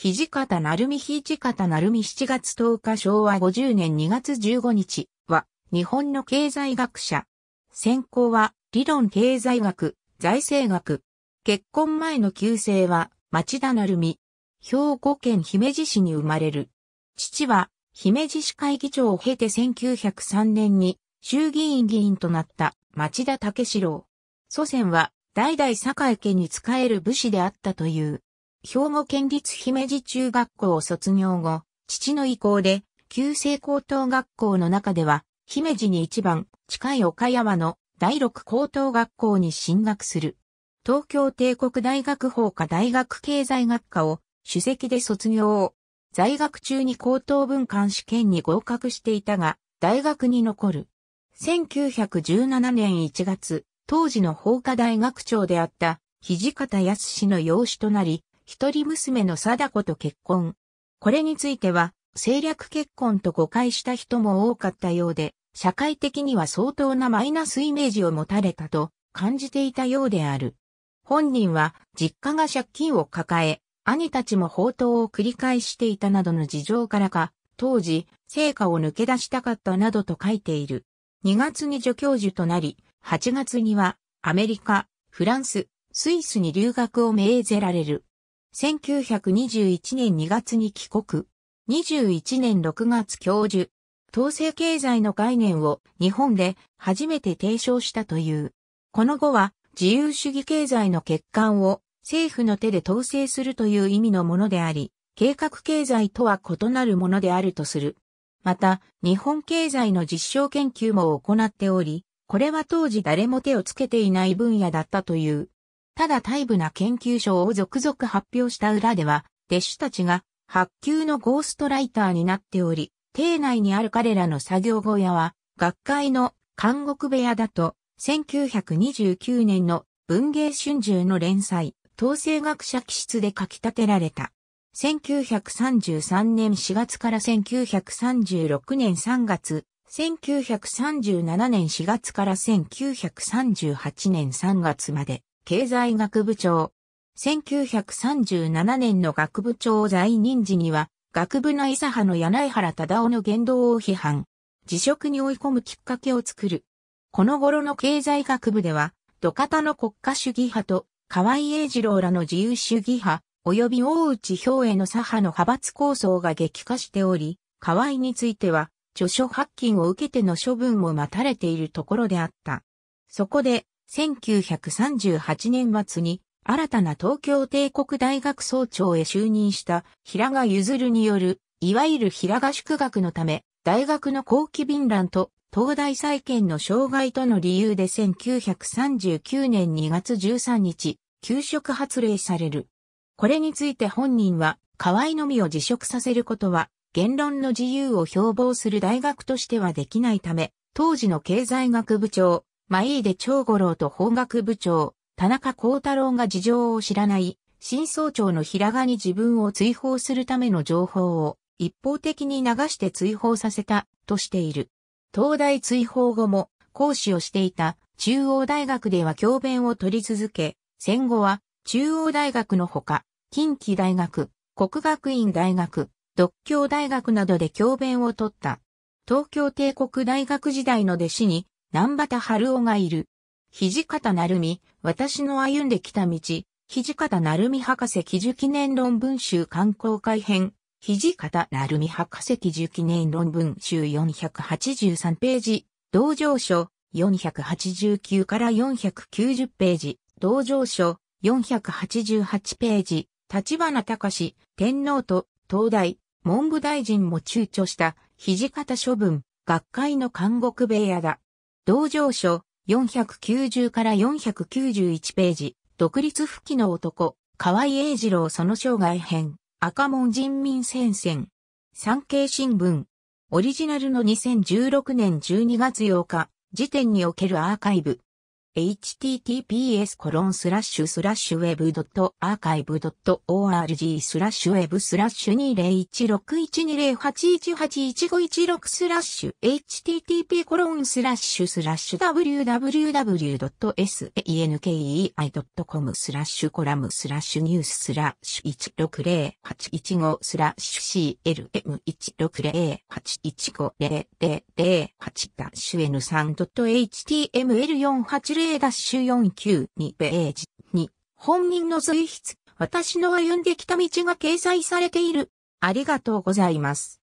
土方成美土方成美7月10日昭和50年2月15日は、日本の経済学者。専攻は、理論経済学、財政学。結婚前の旧姓は、町田成美。兵庫県姫路市に生まれる。父は、姫路市会議長を経て1903年に、衆議院議員となった町田武四郎。祖先は、代々堺家に仕える武士であったという。兵庫県立姫路中学校を卒業後、父の意向で、旧制高等学校の中では、姫路に一番近い岡山の第六高等学校に進学する。東京帝国大学法科大学経済学科を主席で卒業。在学中に高等文官試験に合格していたが、大学に残る。1917年1月、当時の法科大学長であった土方康氏の養子となり、一人娘の貞子と結婚。これについては、政略結婚と誤解した人も多かったようで、社会的には相当なマイナスイメージを持たれたと感じていたようである。本人は実家が借金を抱え、兄たちも放蕩を繰り返していたなどの事情からか、当時、成果を抜け出したかったなどと書いている。2月に助教授となり、8月にはアメリカ、フランス、スイスに留学を命ぜられる。1921年2月に帰国。21年6月教授。統制経済の概念を日本で初めて提唱したという。この後は自由主義経済の欠陥を政府の手で統制するという意味のものであり、計画経済とは異なるものであるとする。また、日本経済の実証研究も行っており、これは当時誰も手をつけていない分野だったという。ただ大部な研究書を続々発表した裏では、弟子たちが発給のゴーストライターになっており、邸内にある彼らの作業小屋は、学会の監獄部屋だと、1929年の文芸春秋の連載、統制学者記質で書き立てられた。1933年4月から1936年3月、1937年4月から1938年3月まで、経済学部長。1937年の学部長在任時には、学部内佐派の柳原忠夫の言動を批判。辞職に追い込むきっかけを作る。この頃の経済学部では、土方の国家主義派と河合英二郎らの自由主義派、及び大内兵衛の左派の派閥構想が激化しており、河合については、著書発禁を受けての処分も待たれているところであった。そこで、1938年末に新たな東京帝国大学総長へ就任した平賀譲による、いわゆる平賀宿学のため、大学の後期便乱と東大再建の障害との理由で1939年2月13日、給食発令される。これについて本人は、河合のみを辞職させることは、言論の自由を標榜する大学としてはできないため、当時の経済学部長、マイーデ長五郎と法学部長、田中幸太郎が事情を知らない、新総長の平賀に自分を追放するための情報を一方的に流して追放させたとしている。東大追放後も講師をしていた中央大学では教鞭を取り続け、戦後は中央大学のほか、近畿大学、国学院大学、独協大学などで教鞭を取った。東京帝国大学時代の弟子に南畑春夫がいる。土方成美、私の歩んできた道、土方成美博士記述記念論文集観光会編、土方成美博士記述記念論文集483ページ、同情書489から490ページ、同情書488ページ、立花隆、天皇と東大、文部大臣も躊躇した、土方処分、学会の監獄部屋だ。同情書490から491ページ、独立不帰の男、河合英二郎その生涯編、赤門人民戦線。産経新聞。オリジナルの2016年12月8日、時点におけるアーカイブ。https コロンスラッシュスラッシュウェブドットアーカイブドット org スラッシュウェブスラッシュ20161208181516スラッシュ http コロンスラッシュスラッシュ www.sankei.com スラッシュコラムスラッシュニューススラッシュ160815スラッシュ CLM1608150008-n3.html480 ュ4 9 2ページ。2、本人の随筆、私の歩んできた道が掲載されている。ありがとうございます。